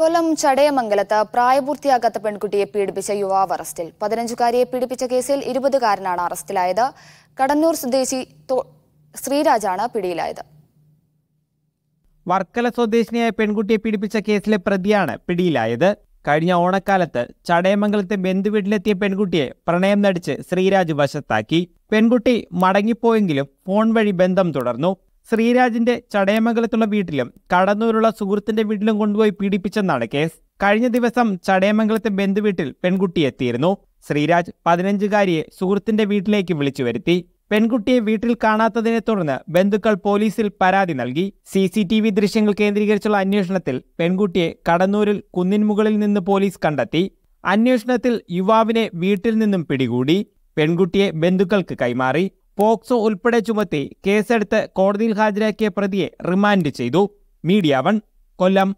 കൊല്ലം ചടയമംഗലത്ത് പ്രായപൂർത്തിയാകാത്ത പെൺകുട്ടിയെ പീഡിപ്പിച്ച യുവാവ് അറസ്റ്റിൽ പതിനഞ്ചുകാരിയെ പീഡിപ്പിച്ച കേസിൽ ഇരുപതുകാരനാണ് അറസ്റ്റിലായത് കടന്നൂർ സ്വദേശി ശ്രീരാജാണ് പിടിയിലായത് വർക്കല സ്വദേശിനിയായ പെൺകുട്ടിയെ പീഡിപ്പിച്ച കേസിലെ പ്രതിയാണ് പിടിയിലായത് കഴിഞ്ഞ ഓണക്കാലത്ത് ചടയമംഗലത്തെ ബന്ധുവീട്ടിലെത്തിയ പെൺകുട്ടിയെ പ്രണയം നടിച്ച് ശ്രീരാജ് വശത്താക്കി പെൺകുട്ടി മടങ്ങിപ്പോയെങ്കിലും ഫോൺ വഴി ബന്ധം തുടർന്നു ശ്രീരാജിന്റെ ചടയമംഗലത്തുള്ള വീട്ടിലും കടന്നൂരുള്ള സുഹൃത്തിന്റെ വീട്ടിലും കൊണ്ടുപോയി പീഡിപ്പിച്ചെന്നാണ് കേസ് കഴിഞ്ഞ ദിവസം ചടയമംഗലത്തെ ബന്ധുവീട്ടിൽ പെൺകുട്ടി എത്തിയിരുന്നു ശ്രീരാജ് പതിനഞ്ചുകാരിയെ സുഹൃത്തിന്റെ വീട്ടിലേക്ക് വിളിച്ചു വരുത്തി പെൺകുട്ടിയെ വീട്ടിൽ കാണാത്തതിനെ തുടർന്ന് ബന്ധുക്കൾ പോലീസിൽ പരാതി നൽകി സി സി ടി വി ദൃശ്യങ്ങൾ കേന്ദ്രീകരിച്ചുള്ള അന്വേഷണത്തിൽ പെൺകുട്ടിയെ കടന്നൂരിൽ കുന്നിൻമുകളിൽ നിന്ന് പോലീസ് കണ്ടെത്തി അന്വേഷണത്തിൽ യുവാവിനെ വീട്ടിൽ നിന്നും പിടികൂടി പെൺകുട്ടിയെ ബന്ധുക്കൾക്ക് കൈമാറി പോക്സോ ഉൾപ്പെടെ ചുമത്തി കേസെടുത്ത് കോടതിയിൽ ഹാജരാക്കിയ പ്രതിയെ റിമാൻഡ് ചെയ്തു മീഡിയ വൺ കൊല്ലം